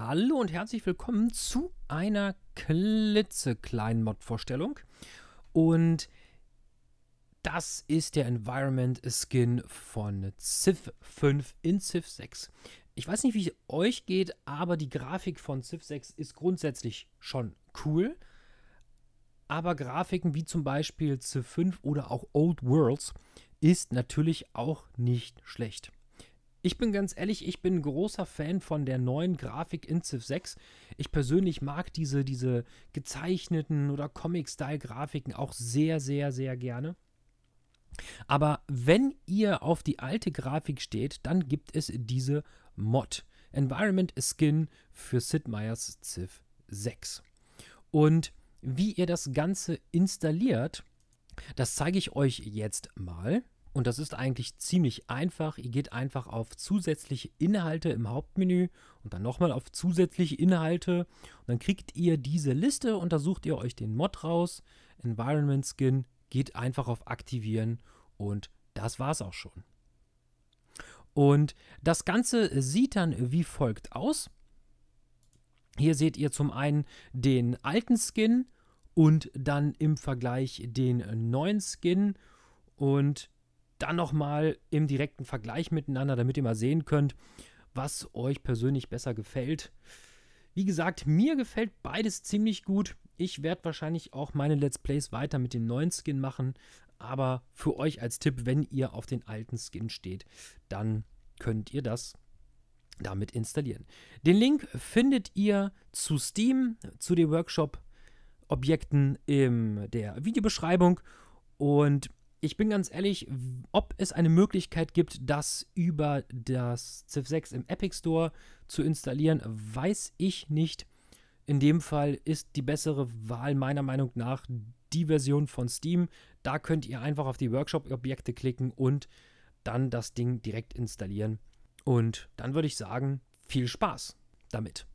Hallo und herzlich willkommen zu einer klitzekleinen Mod-Vorstellung. Und das ist der Environment Skin von Civ 5 in Civ 6. Ich weiß nicht, wie es euch geht, aber die Grafik von Civ 6 ist grundsätzlich schon cool. Aber Grafiken wie zum Beispiel Civ 5 oder auch Old Worlds ist natürlich auch nicht schlecht. Ich bin ganz ehrlich, ich bin großer Fan von der neuen Grafik in Civ 6. Ich persönlich mag diese, diese gezeichneten oder Comic-Style-Grafiken auch sehr, sehr, sehr gerne. Aber wenn ihr auf die alte Grafik steht, dann gibt es diese Mod. Environment Skin für Sid Meier's Civ 6. Und wie ihr das Ganze installiert, das zeige ich euch jetzt mal. Und das ist eigentlich ziemlich einfach. Ihr geht einfach auf zusätzliche Inhalte im Hauptmenü und dann nochmal auf zusätzliche Inhalte. Und dann kriegt ihr diese Liste und da sucht ihr euch den Mod raus. Environment Skin, geht einfach auf Aktivieren und das war's auch schon. Und das Ganze sieht dann wie folgt aus. Hier seht ihr zum einen den alten Skin und dann im Vergleich den neuen Skin. Und dann nochmal im direkten Vergleich miteinander, damit ihr mal sehen könnt, was euch persönlich besser gefällt. Wie gesagt, mir gefällt beides ziemlich gut. Ich werde wahrscheinlich auch meine Let's Plays weiter mit dem neuen Skin machen. Aber für euch als Tipp, wenn ihr auf den alten Skin steht, dann könnt ihr das damit installieren. Den Link findet ihr zu Steam, zu den Workshop-Objekten in der Videobeschreibung. Und ich bin ganz ehrlich, ob es eine Möglichkeit gibt, das über das Civ 6 im Epic Store zu installieren, weiß ich nicht. In dem Fall ist die bessere Wahl meiner Meinung nach die Version von Steam. Da könnt ihr einfach auf die Workshop-Objekte klicken und dann das Ding direkt installieren. Und dann würde ich sagen, viel Spaß damit.